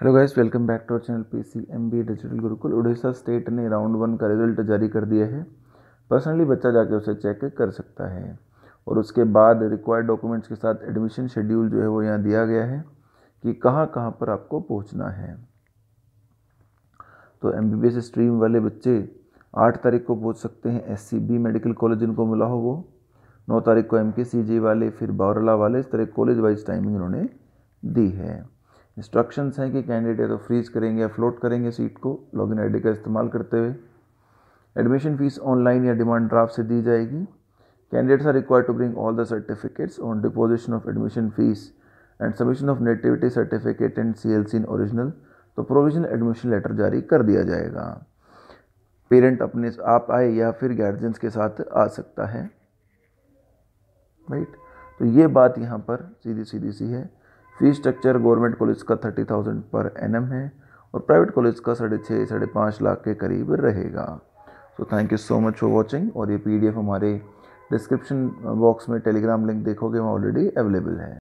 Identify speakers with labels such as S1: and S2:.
S1: hello guys welcome back to our channel P C M B digital Gurukul Orissa state ने round one का result जारी कर दिया है पर्सनली बच्चा जाके उसे चेक कर सकता है और उसके बाद रिक्वायर्ड डॉक्यूमेंट्स के साथ एडमिशन शेड्यूल जो है वो यहाँ दिया गया है कि कहाँ कहाँ पर आपको पहुँचना है तो M B B S stream वाले बच्चे आठ तारीख को पहुँच सकते हैं S C B medical college इनको मिला हो वो नौ तारीख को एम के सी जी वाले फिर बावरला वाले इस तरह कॉलेज वाइज टाइमिंग उन्होंने दी है इंस्ट्रक्शंस हैं कि कैंडिडेट तो फ्रीज करेंगे या फ्लोट करेंगे सीट को लॉगिन आईडी का इस्तेमाल करते हुए एडमिशन फीस ऑनलाइन या डिमांड ड्राफ्ट से दी जाएगी candidates are require to bring all the certificates on deposition of admission fees and submission of nativity certificate and C L C in original तो provisional admission letter जारी कर दिया जाएगा parent अपने आप आए या फिर गार्जियंस के साथ आ सकता है राइट तो ये बात यहाँ पर सीधी सीधी सी है फी स्ट्रक्चर गवर्नमेंट कॉलेज का थर्टी थाउजेंड पर एनम है और प्राइवेट कॉलेज का साढ़े छः साढ़े पाँच लाख के करीब रहेगा so thank you so much for watching और ये पी हमारे डिस्क्रिप्शन बॉक्स में टेलीग्राम लिंक देखोगे वहाँ ऑलरेडी अवेलेबल है